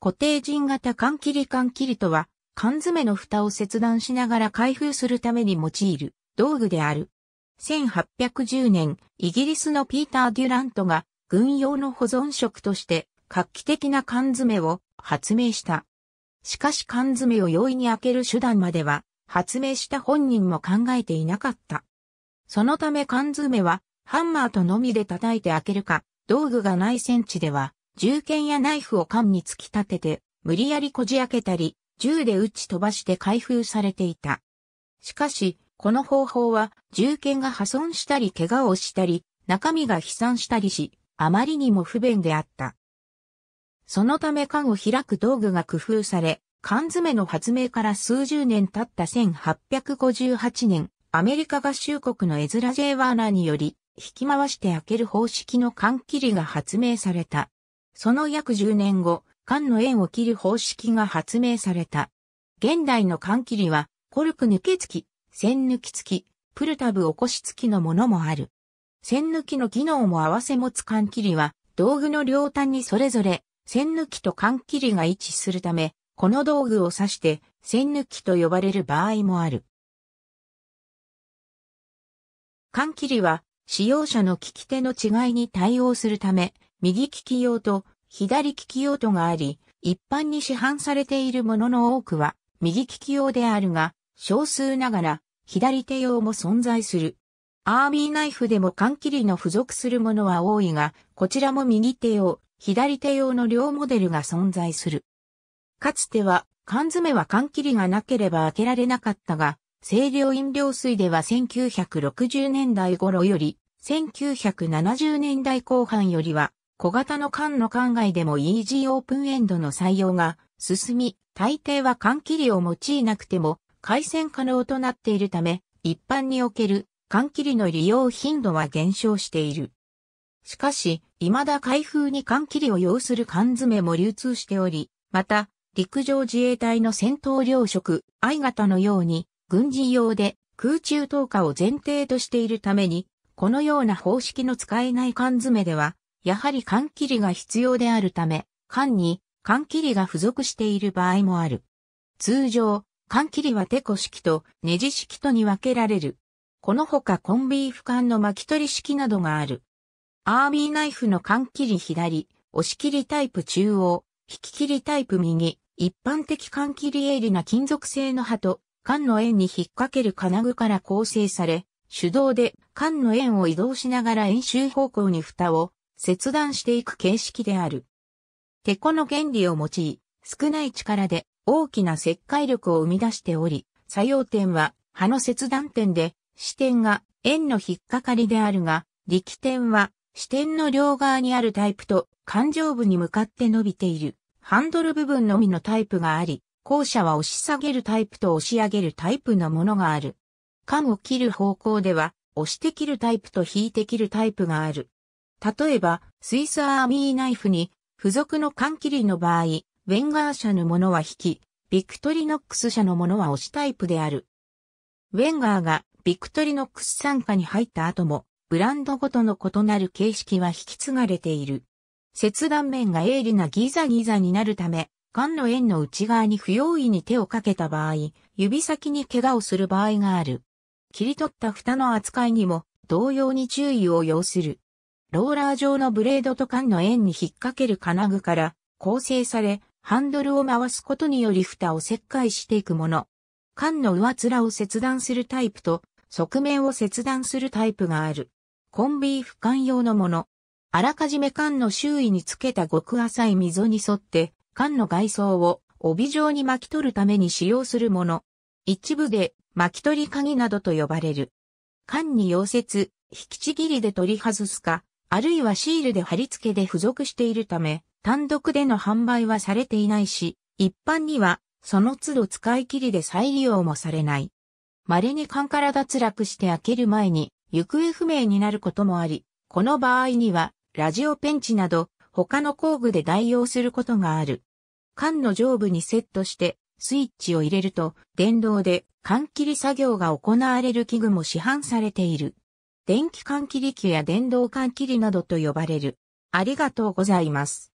固定陣型缶切り缶切りとは、缶詰の蓋を切断しながら開封するために用いる道具である。1810年、イギリスのピーター・デュラントが軍用の保存食として画期的な缶詰を発明した。しかし缶詰を容易に開ける手段までは発明した本人も考えていなかった。そのため缶詰はハンマーとのみで叩いて開けるか、道具がない戦地では銃剣やナイフを缶に突き立てて、無理やりこじ開けたり、銃で撃ち飛ばして開封されていた。しかし、この方法は、銃剣が破損したり怪我をしたり、中身が飛散したりし、あまりにも不便であった。そのため缶を開く道具が工夫され、缶詰の発明から数十年経った1858年、アメリカ合衆国のエズラ・ジェイ・ワーナーにより、引き回して開ける方式の缶切りが発明された。その約10年後、缶の円を切る方式が発明された。現代の缶切りは、コルク抜け付き、線抜き付き、プルタブ起こし付きのものもある。線抜きの機能も合わせ持つ缶切りは、道具の両端にそれぞれ、線抜きと缶切りが位置するため、この道具を指して、線抜きと呼ばれる場合もある。缶切りは、使用者の利き手の違いに対応するため、右利き用と左利き用とがあり、一般に市販されているものの多くは右利き用であるが、少数ながら左手用も存在する。アーミーナイフでも缶切りの付属するものは多いが、こちらも右手用、左手用の両モデルが存在する。かつては、缶詰は缶切りがなければ開けられなかったが、清涼飲料水では1960年代頃より、1970年代後半よりは、小型の缶の缶外でも EG オープンエンドの採用が進み、大抵は缶切りを用いなくても回線可能となっているため、一般における缶切りの利用頻度は減少している。しかし、未だ開封に缶切りを要する缶詰も流通しており、また、陸上自衛隊の戦闘糧食、I 型のように、軍事用で空中投下を前提としているために、このような方式の使えない缶詰では、やはり缶切りが必要であるため、缶に缶切りが付属している場合もある。通常、缶切りはテコ式とネジ式とに分けられる。このほかコンビーフ缶の巻き取り式などがある。アービーナイフの缶切り左、押し切りタイプ中央、引き切りタイプ右、一般的缶切り鋭利な金属製の刃と、缶の円に引っ掛ける金具から構成され、手動で缶の円を移動しながら円周方向に蓋を切断していく形式である。テこの原理を用い、少ない力で大きな石灰力を生み出しており、作用点は葉の切断点で、支点が円の引っかかりであるが、力点は支点の両側にあるタイプと感情部に向かって伸びているハンドル部分のみのタイプがあり、後者は押し下げるタイプと押し上げるタイプのものがある。缶を切る方向では、押して切るタイプと引いて切るタイプがある。例えば、スイスアーミーナイフに付属の缶切りの場合、ウェンガー社のものは引き、ビクトリノックス社のものは押しタイプである。ウェンガーがビクトリノックス参加に入った後も、ブランドごとの異なる形式は引き継がれている。切断面が鋭利なギザギザになるため、缶の円の内側に不用意に手をかけた場合、指先に怪我をする場合がある。切り取った蓋の扱いにも同様に注意を要する。ローラー状のブレードと缶の円に引っ掛ける金具から構成され、ハンドルを回すことにより蓋を切開していくもの。缶の上面を切断するタイプと、側面を切断するタイプがある。コンビーフ缶用のもの。あらかじめ缶の周囲につけた極浅い溝に沿って、缶の外装を帯状に巻き取るために使用するもの。一部で巻き取り鍵などと呼ばれる。缶に溶接、引きちぎりで取り外すか、あるいはシールで貼り付けで付属しているため、単独での販売はされていないし、一般には、その都度使い切りで再利用もされない。稀に缶から脱落して開ける前に、行方不明になることもあり、この場合には、ラジオペンチなど、他の工具で代用することがある。缶の上部にセットして、スイッチを入れると、電動で缶切り作業が行われる器具も市販されている。電気換気力や電動換気りなどと呼ばれる。ありがとうございます。